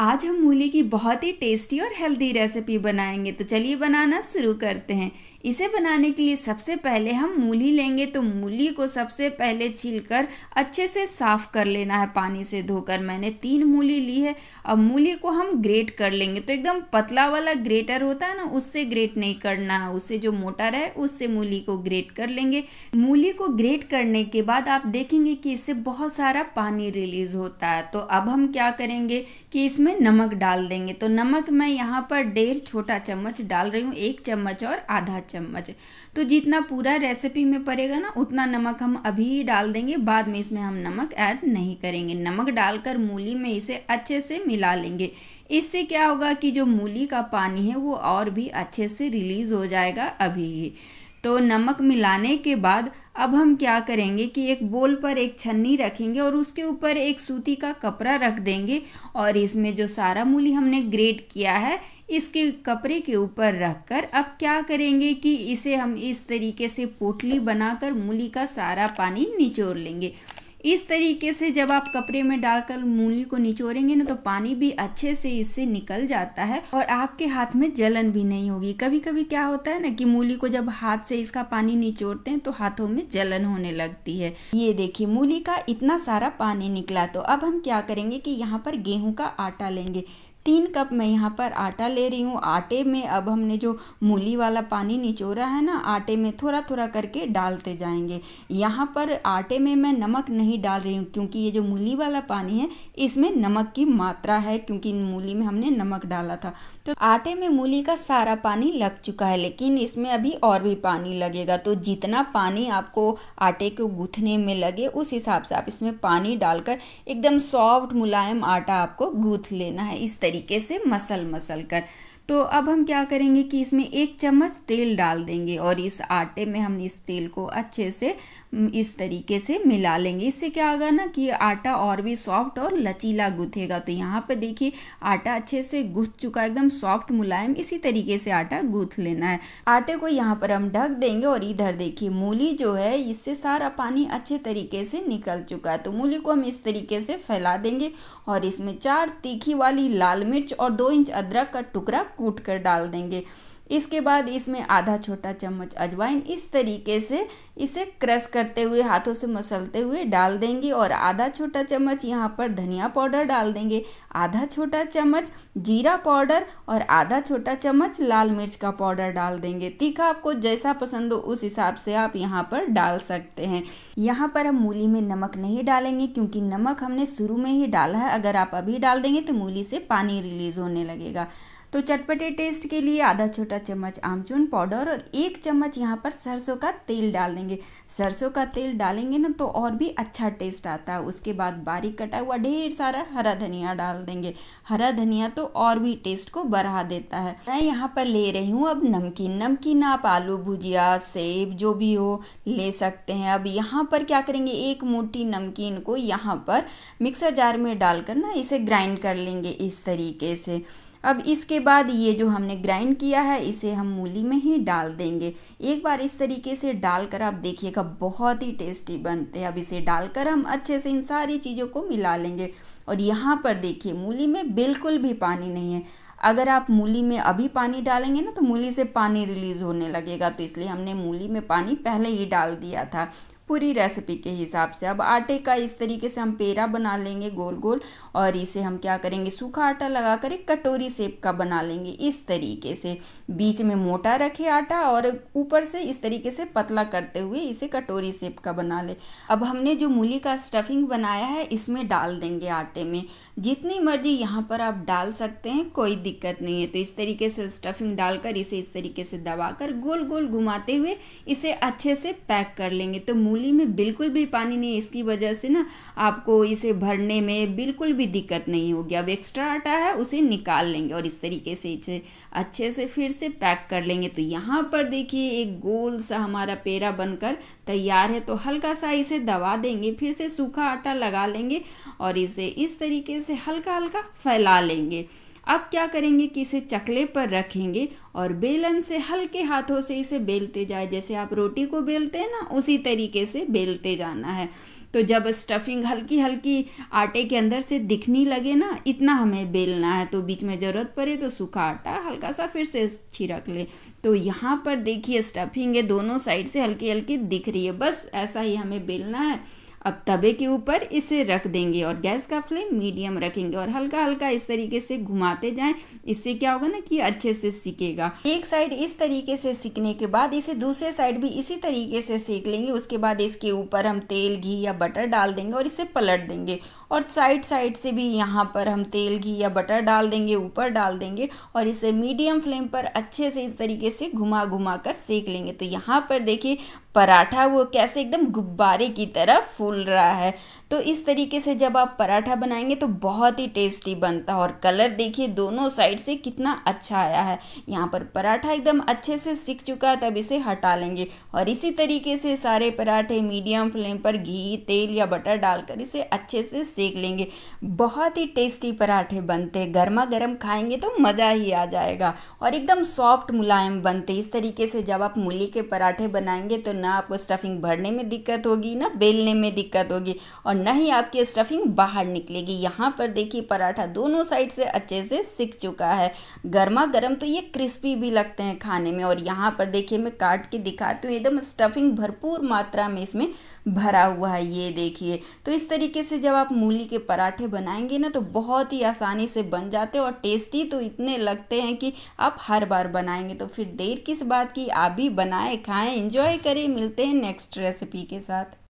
आज हम मूली की बहुत ही टेस्टी और हेल्दी रेसिपी बनाएंगे तो चलिए बनाना शुरू करते हैं इसे बनाने के लिए सबसे पहले हम मूली लेंगे तो मूली को सबसे पहले छीलकर अच्छे से साफ़ कर लेना है पानी से धोकर मैंने तीन मूली ली है अब मूली को हम ग्रेट कर लेंगे तो एकदम पतला वाला ग्रेटर होता है ना उससे ग्रेट नहीं करना है उससे जो मोटा रहे उससे मूली को ग्रेट कर लेंगे मूली को ग्रेट करने के बाद आप देखेंगे कि इससे बहुत सारा पानी रिलीज होता है तो अब हम क्या करेंगे कि इसमें इसमें नमक डाल देंगे तो नमक मैं यहाँ पर डेढ़ छोटा चम्मच डाल रही हूँ एक चम्मच और आधा चम्मच तो जितना पूरा रेसिपी में पड़ेगा ना उतना नमक हम अभी ही डाल देंगे बाद में इसमें हम नमक ऐड नहीं करेंगे नमक डालकर मूली में इसे अच्छे से मिला लेंगे इससे क्या होगा कि जो मूली का पानी है वो और भी अच्छे से रिलीज़ हो जाएगा अभी ही तो नमक मिलाने के बाद अब हम क्या करेंगे कि एक बोल पर एक छन्नी रखेंगे और उसके ऊपर एक सूती का कपड़ा रख देंगे और इसमें जो सारा मूली हमने ग्रेट किया है इसके कपड़े के ऊपर रखकर अब क्या करेंगे कि इसे हम इस तरीके से पोटली बनाकर मूली का सारा पानी निचोड़ लेंगे इस तरीके से जब आप कपड़े में डालकर मूली को निचोड़ेंगे ना तो पानी भी अच्छे से इससे निकल जाता है और आपके हाथ में जलन भी नहीं होगी कभी कभी क्या होता है ना कि मूली को जब हाथ से इसका पानी निचोड़ते हैं तो हाथों में जलन होने लगती है ये देखिए मूली का इतना सारा पानी निकला तो अब हम क्या करेंगे कि यहाँ पर गेहूं का आटा लेंगे तीन कप मैं यहाँ पर आटा ले रही हूँ आटे में अब हमने जो मूली वाला पानी निचोरा है ना आटे में थोड़ा थोड़ा करके डालते जाएंगे यहाँ पर आटे में मैं नमक नहीं डाल रही हूँ क्योंकि ये जो मूली वाला पानी है इसमें नमक की मात्रा है क्योंकि मूली में हमने नमक डाला था तो आटे में मूली का सारा पानी लग चुका है लेकिन इसमें अभी और भी पानी लगेगा तो जितना पानी आपको आटे को गूँथने में लगे उस हिसाब से आप इसमें पानी डालकर एकदम सॉफ्ट मुलायम आटा आपको गूंथ लेना है इस तरीके से मसल मसल कर तो अब हम क्या करेंगे कि इसमें एक चम्मच तेल डाल देंगे और इस आटे में हम इस तेल को अच्छे से इस तरीके से मिला लेंगे इससे क्या होगा ना कि आटा और भी सॉफ्ट और लचीला गुथेगा तो यहाँ पर देखिए आटा अच्छे से गुथ चुका एकदम सॉफ्ट मुलायम इसी तरीके से आटा गूथ लेना है आटे को यहाँ पर हम ढक देंगे और इधर देखिए मूली जो है इससे सारा पानी अच्छे तरीके से निकल चुका है तो मूली को हम इस तरीके से फैला देंगे और इसमें चार तीखी वाली लाल मिर्च और दो इंच अदरक का टुकड़ा कूट कर डाल देंगे इसके बाद इसमें आधा छोटा चम्मच अजवाइन इस तरीके से इसे क्रश करते हुए हाथों से मसलते हुए डाल देंगे और आधा छोटा चम्मच यहाँ पर धनिया पाउडर डाल देंगे आधा छोटा चम्मच जीरा पाउडर और आधा छोटा चम्मच लाल मिर्च का पाउडर डाल देंगे तीखा आपको जैसा पसंद हो उस हिसाब से आप यहाँ पर डाल सकते हैं यहाँ पर हम मूली में नमक नहीं डालेंगे क्योंकि नमक हमने शुरू में ही डाला है अगर आप अभी डाल देंगे तो मूली से पानी रिलीज होने लगेगा तो चटपटे टेस्ट के लिए आधा छोटा चम्मच आमचून पाउडर और एक चम्मच यहाँ पर सरसों का तेल डाल देंगे सरसों का तेल डालेंगे ना तो और भी अच्छा टेस्ट आता है उसके बाद बारीक कटा हुआ ढेर सारा हरा धनिया डाल देंगे हरा धनिया तो और भी टेस्ट को बढ़ा देता है मैं यहाँ पर ले रही हूँ अब नमकीन नमकीन आप आलू भुजिया सेब जो भी हो ले सकते हैं अब यहाँ पर क्या करेंगे एक मोटी नमकीन को यहाँ पर मिक्सर जार में डालकर ना इसे ग्राइंड कर लेंगे इस तरीके से अब इसके बाद ये जो हमने ग्राइंड किया है इसे हम मूली में ही डाल देंगे एक बार इस तरीके से डालकर आप देखिएगा बहुत ही टेस्टी बनते हैं अब इसे डालकर हम अच्छे से इन सारी चीज़ों को मिला लेंगे और यहाँ पर देखिए मूली में बिल्कुल भी पानी नहीं है अगर आप मूली में अभी पानी डालेंगे ना तो मूली से पानी रिलीज़ होने लगेगा तो इसलिए हमने मूली में पानी पहले ही डाल दिया था पूरी रेसिपी के हिसाब से अब आटे का इस तरीके से हम पेड़ा बना लेंगे गोल गोल और इसे हम क्या करेंगे सूखा आटा लगा कर एक कटोरी सेप का बना लेंगे इस तरीके से बीच में मोटा रखे आटा और ऊपर से इस तरीके से पतला करते हुए इसे कटोरी सेप का बना ले अब हमने जो मूली का स्टफिंग बनाया है इसमें डाल देंगे आटे में जितनी मर्जी यहाँ पर आप डाल सकते हैं कोई दिक्कत नहीं है तो इस तरीके से स्टफिंग डालकर इसे इस तरीके से दबा गोल गोल घुमाते हुए इसे अच्छे से पैक कर लेंगे तो मूली में बिल्कुल भी पानी नहीं है इसकी वजह से ना आपको इसे भरने में बिल्कुल भी दिक्कत नहीं होगी अब एक्स्ट्रा आटा है उसे निकाल लेंगे और इस तरीके से इसे अच्छे से फिर से पैक कर लेंगे तो यहाँ पर देखिए एक गोल सा हमारा पेड़ा बनकर तैयार है तो हल्का सा इसे दबा देंगे फिर से सूखा आटा लगा लेंगे और इसे इस तरीके से हल्का हल्का फैला लेंगे अब क्या करेंगे कि इसे चकले पर रखेंगे और बेलन से हल्के हाथों से इसे बेलते जाए जैसे आप रोटी को बेलते हैं ना उसी तरीके से बेलते जाना है तो जब स्टफिंग हल्की हल्की आटे के अंदर से दिखने लगे ना इतना हमें बेलना है तो बीच में ज़रूरत पड़े तो सूखा आटा हल्का सा फिर से छिड़क ले तो यहाँ पर देखिए स्टफिंग है दोनों साइड से हल्की हल्की दिख रही है बस ऐसा ही हमें बेलना है अब तवे के ऊपर इसे रख देंगे और गैस का फ्लेम मीडियम रखेंगे और हल्का हल्का इस तरीके से घुमाते जाएं इससे क्या होगा ना कि अच्छे से सीखेगा एक साइड इस तरीके से सीखने के बाद इसे दूसरे साइड भी इसी तरीके से सेक लेंगे उसके बाद इसके ऊपर हम तेल घी या बटर डाल देंगे और इसे पलट देंगे और साइड साइड से भी यहाँ पर हम तेल घी या बटर डाल देंगे ऊपर डाल देंगे और इसे मीडियम फ्लेम पर अच्छे से इस तरीके से घुमा घुमा कर सेक लेंगे तो यहाँ पर देखिए पराठा वो कैसे एकदम गुब्बारे की तरह फूल रहा है तो इस तरीके से जब आप पराठा बनाएंगे तो बहुत ही टेस्टी बनता है और कलर देखिए दोनों साइड से कितना अच्छा आया है यहाँ पर पराठा एकदम अच्छे से सीख चुका है तब इसे हटा लेंगे और इसी तरीके से सारे पराठे मीडियम फ्लेम पर घी तेल या बटर डालकर इसे अच्छे से सेक लेंगे बहुत ही टेस्टी पराठे बनते हैं गर्मा गर्म खाएंगे तो मज़ा ही आ जाएगा और एकदम सॉफ्ट मुलायम बनते इस तरीके से जब आप मूली के पराठे बनाएंगे तो ना आपको स्टफिंग भरने में दिक्कत होगी ना बेलने में दिक्कत होगी और ना ही आपकी स्टफिंग बाहर निकलेगी यहाँ पर देखिए पराठा दोनों साइड से अच्छे से सिक चुका है गर्मा गर्म तो ये क्रिस्पी भी लगते हैं खाने में और यहाँ पर देखिए मैं काट के दिखाती हूँ एकदम स्टफिंग भरपूर मात्रा में इसमें भरा हुआ है ये देखिए तो इस तरीके से जब आप मूली के पराठे बनाएंगे ना तो बहुत ही आसानी से बन जाते हैं और टेस्टी तो इतने लगते हैं कि आप हर बार बनाएंगे तो फिर देर किस बात की आप भी बनाएं खाएं इंजॉय करें मिलते हैं नेक्स्ट रेसिपी के साथ